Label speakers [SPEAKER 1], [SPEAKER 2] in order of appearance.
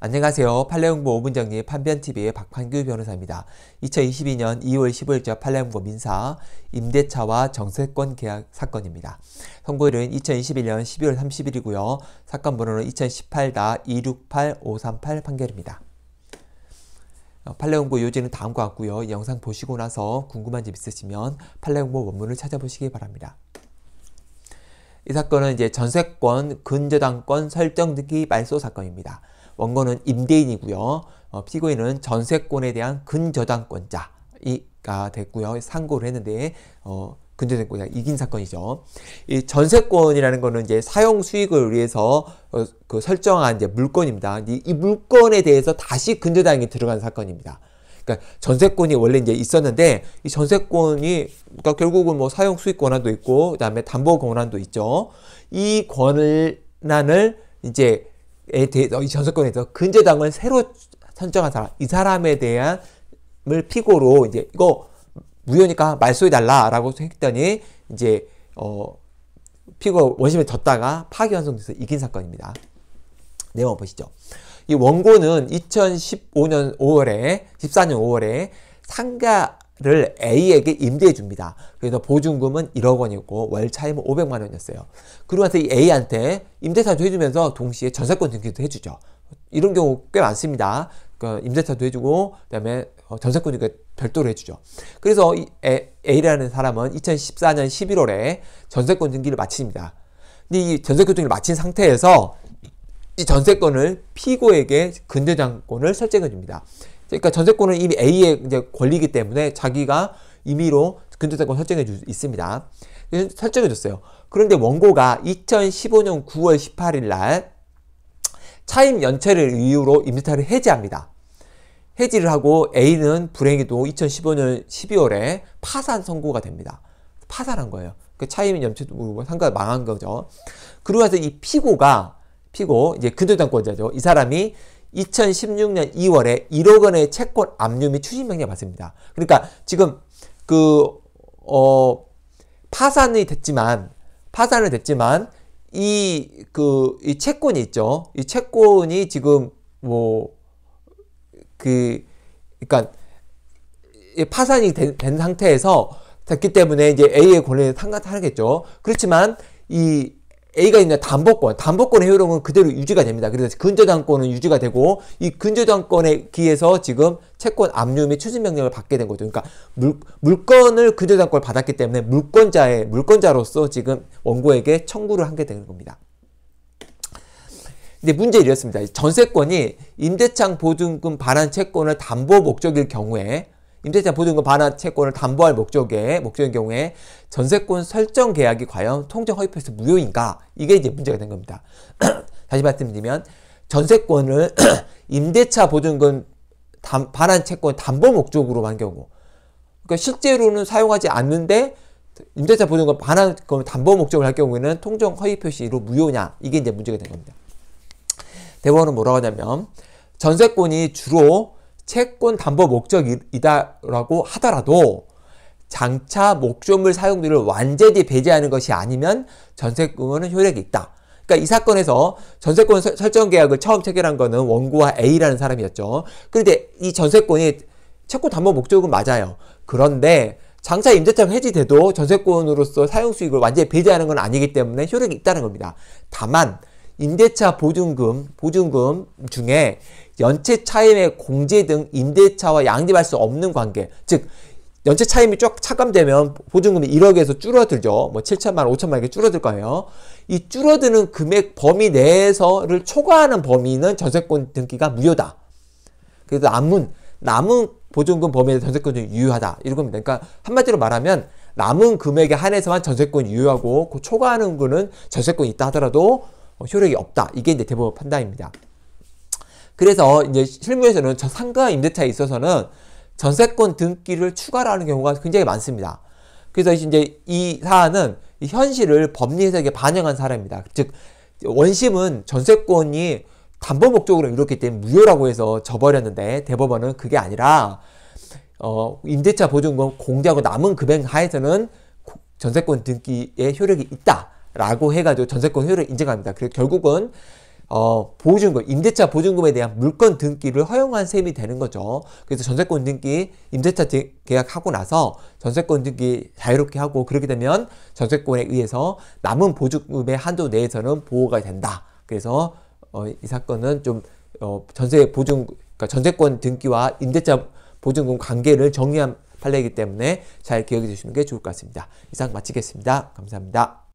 [SPEAKER 1] 안녕하세요. 팔레옹보 5분 정리 판변TV의 박판규 변호사입니다. 2022년 2월 15일자 팔레옹보 민사 임대차와 정세권 계약 사건입니다. 선고일은 2021년 12월 30일이고요. 사건 번호는 2018-268-538 판결입니다. 어, 팔레옹보 요지는 다음과 같고요. 영상 보시고 나서 궁금한 점 있으시면 팔레옹보 원문을 찾아보시기 바랍니다. 이 사건은 이제 전세권, 근저당권 설정 등기 말소 사건입니다. 원고는 임대인이고요. 어, 피고인은 전세권에 대한 근저당권자가 됐고요. 상고를 했는데 어, 근저당권자 이긴 사건이죠. 이 전세권이라는 거는 이제 사용 수익을 위해서 어, 그 설정한 이제 물건입니다. 이, 이 물건에 대해서 다시 근저당이 들어간 사건입니다. 그러니까 전세권이 원래 이제 있었는데 이 전세권이 그러니까 결국은 뭐 사용 수익 권한도 있고 그다음에 담보 권한도 있죠. 이 권한을 이제 어, 대해서 이 전수권에 서근제당을 새로 선정한 사람 이 사람에 대한을 피고로 이제 이거 무효니까 말소해 달라라고 했더니 이제 어 피고 원심에 졌다가 파기환송돼서 이긴 사건입니다. 내용 보시죠. 이 원고는 2015년 5월에 14년 5월에 상가 를 A에게 임대해 줍니다. 그래서 보증금은 1억 원이고 월 차임은 500만 원이었어요. 그러고 나서 이 A한테 임대사도 해주면서 동시에 전세권 등기도 해주죠. 이런 경우 꽤 많습니다. 그러니까 임대차도 해주고 그다음에 어 전세권 등기 별도로 해주죠. 그래서 이 A라는 사람은 2014년 11월에 전세권 등기를 마칩니다. 근데 이 전세권 등기를 마친 상태에서 이 전세권을 피고에게 근대장권을 설정해 줍니다. 그러니까 전세권은 이미 A의 이제 권리이기 때문에 자기가 임의로 근저당권 설정해 줄 수 있습니다. 설정해 줬어요. 그런데 원고가 2015년 9월 18일 날 차임 연체를 이유로 임대차를 해지합니다. 해지를 하고 A는 불행히도 2015년 12월에 파산 선고가 됩니다. 파산한 거예요. 그 차임 연체도 상가 망한 거죠. 그러고 나서 이 피고가 피고 이제 근저당권자죠. 이 사람이 2016년 2월에 1억 원의 채권 압류 및 추진 명령이 받습니다. 그러니까 지금 그, 어, 파산이 됐지만, 파산을 됐지만, 이, 그, 이 채권이 있죠. 이 채권이 지금 뭐, 그, 그니까 파산이 된, 된 상태에서 됐기 때문에 이제 A의 권리는 상각하겠죠. 그렇지만, 이 A가 있는 담보권, 담보권의 효력은 그대로 유지가 됩니다. 그래서 근저당권은 유지가 되고 이 근저당권에 기해서 지금 채권 압류 및 추진 명령을 받게 된 거죠. 그러니까 물, 물건을 근저당권을 받았기 때문에 물권자의 물권자로서 지금 원고에게 청구를 하게 되는 겁니다. 근데 문제 이렇습니다. 전세권이 임대창 보증금 반환 채권을 담보 목적일 경우에 임대차 보증금 반환 채권을 담보할 목적의 목적인 경우에 전세권 설정 계약이 과연 통정 허위표에서 무효인가 이게 이제 문제가 된 겁니다. 다시 말씀드리면 전세권을 임대차 보증금 담, 반환 채권 담보 목적으로 만 경우 그러니까 실제로는 사용하지 않는데 임대차 보증금 반환 그럼 담보 목적을 할 경우에는 통정 허위 표시로 무효냐 이게 이제 문제가 된 겁니다. 대법원은 뭐라고 하냐면 전세권이 주로 채권 담보 목적이다라고 하더라도 장차 목적물 사용률을 완전히 배제하는 것이 아니면 전세금은 효력이 있다. 그러니까 이 사건에서 전세권 설정 계약을 처음 체결한 거는 원고와 A라는 사람이었죠. 그런데 이 전세권이 채권 담보 목적은 맞아요. 그런데 장차 임대차 해지돼도 전세권으로서 사용 수익을 완전히 배제하는 건 아니기 때문에 효력이 있다는 겁니다. 다만 임대차 보증금, 보증금 중에 연체 차임의 공제 등 임대차와 양립할 수 없는 관계. 즉 연체 차임이 쫙착감되면 보증금이 1억에서 줄어들죠. 뭐 7천만 5천만 이렇게 줄어들 거예요. 이 줄어드는 금액 범위 내에서를 초과하는 범위는 전세권 등기가 무효다. 그래서 남은 남은 보증금 범위에 전세권이 유효하다 이런 겁니다. 그러니까 한마디로 말하면 남은 금액에 한해서만 전세권 유효하고 그 초과하는 거는 전세권이 있다 하더라도 효력이 없다. 이게 이제 대법원 판단입니다. 그래서 이제 실무에서는 저 상가 임대차에 있어서는 전세권 등기를 추가로 하는 경우가 굉장히 많습니다. 그래서 이제 이 사안은 이 현실을 법리 해석에 반영한 사례입니다. 즉 원심은 전세권이 담보 목적으로 이렇기 때문에 무효라고 해서 저버렸는데 대법원은 그게 아니라 어, 임대차 보증금 공제하고 남은 금액 하에서는 전세권 등기의 효력이 있다라고 해가지고 전세권 효력 을 인정합니다. 그래서 결국은 어, 보증금, 임대차 보증금에 대한 물건 등기를 허용한 셈이 되는 거죠. 그래서 전세권 등기, 임대차 계약하고 나서 전세권 등기 자유롭게 하고 그렇게 되면 전세권에 의해서 남은 보증금의 한도 내에서는 보호가 된다. 그래서 어, 이 사건은 좀 어, 전세 보증, 그러니까 전세권 등기와 임대차 보증금 관계를 정리한 판례이기 때문에 잘 기억해 주시는 게 좋을 것 같습니다. 이상 마치겠습니다. 감사합니다.